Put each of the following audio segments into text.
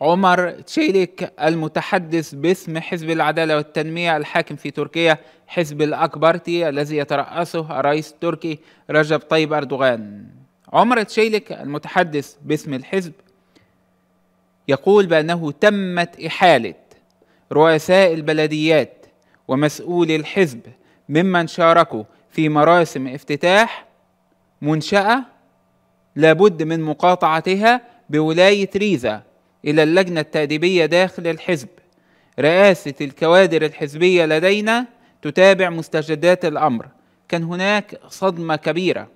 عمر تشيليك المتحدث باسم حزب العدالة والتنمية الحاكم في تركيا حزب الأكبرتي الذي يترأسه الرئيس التركي رجب طيب أردوغان عمر تشيليك المتحدث باسم الحزب يقول بأنه تمت إحالة رؤساء البلديات ومسؤولي الحزب ممن شاركوا في مراسم افتتاح منشأة لابد من مقاطعتها بولاية ريزا إلى اللجنة التأديبية داخل الحزب رئاسة الكوادر الحزبية لدينا تتابع مستجدات الأمر كان هناك صدمة كبيرة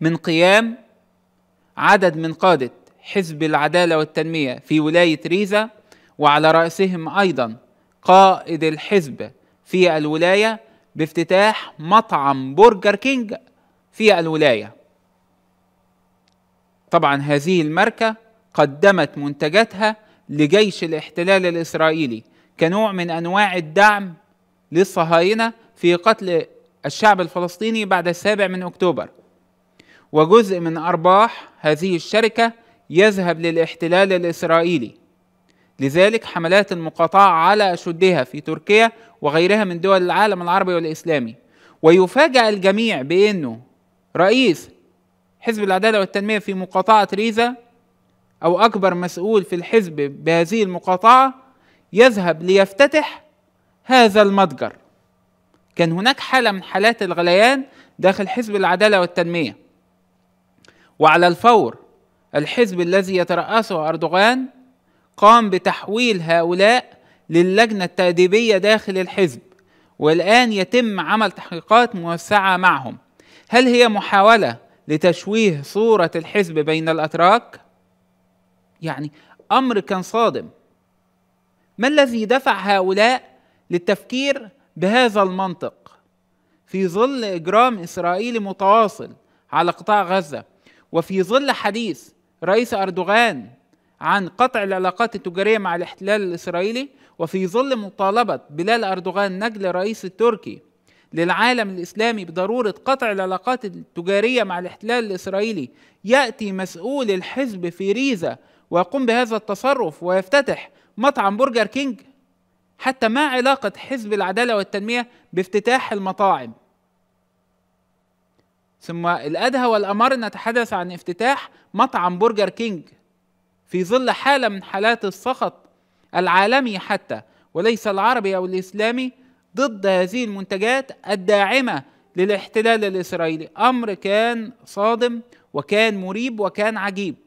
من قيام عدد من قادة حزب العدالة والتنمية في ولاية ريزة وعلى رأسهم أيضا قائد الحزب في الولاية بافتتاح مطعم برجر كينج في الولاية طبعا هذه الماركة قدمت منتجاتها لجيش الاحتلال الاسرائيلي كنوع من انواع الدعم للصهاينه في قتل الشعب الفلسطيني بعد السابع من اكتوبر وجزء من ارباح هذه الشركه يذهب للاحتلال الاسرائيلي لذلك حملات المقاطعه على اشدها في تركيا وغيرها من دول العالم العربي والاسلامي ويفاجأ الجميع بانه رئيس حزب العداله والتنميه في مقاطعه ريزا أو أكبر مسؤول في الحزب بهذه المقاطعة يذهب ليفتتح هذا المتجر كان هناك حالة من حالات الغليان داخل حزب العدالة والتنمية وعلى الفور الحزب الذي يترأسه أردوغان قام بتحويل هؤلاء للجنة التأديبية داخل الحزب والآن يتم عمل تحقيقات موسعة معهم هل هي محاولة لتشويه صورة الحزب بين الأتراك؟ يعني امر كان صادم ما الذي دفع هؤلاء للتفكير بهذا المنطق في ظل اجرام اسرائيلي متواصل على قطاع غزه وفي ظل حديث رئيس اردوغان عن قطع العلاقات التجاريه مع الاحتلال الاسرائيلي وفي ظل مطالبه بلال اردوغان نجل رئيس التركي للعالم الاسلامي بضروره قطع العلاقات التجاريه مع الاحتلال الاسرائيلي ياتي مسؤول الحزب في ريزه ويقوم بهذا التصرف ويفتتح مطعم برجر كينج حتى ما علاقه حزب العداله والتنميه بافتتاح المطاعم ثم الادهى والامر نتحدث عن افتتاح مطعم برجر كينج في ظل حاله من حالات السخط العالمي حتى وليس العربي او الاسلامي ضد هذه المنتجات الداعمه للاحتلال الاسرائيلي امر كان صادم وكان مريب وكان عجيب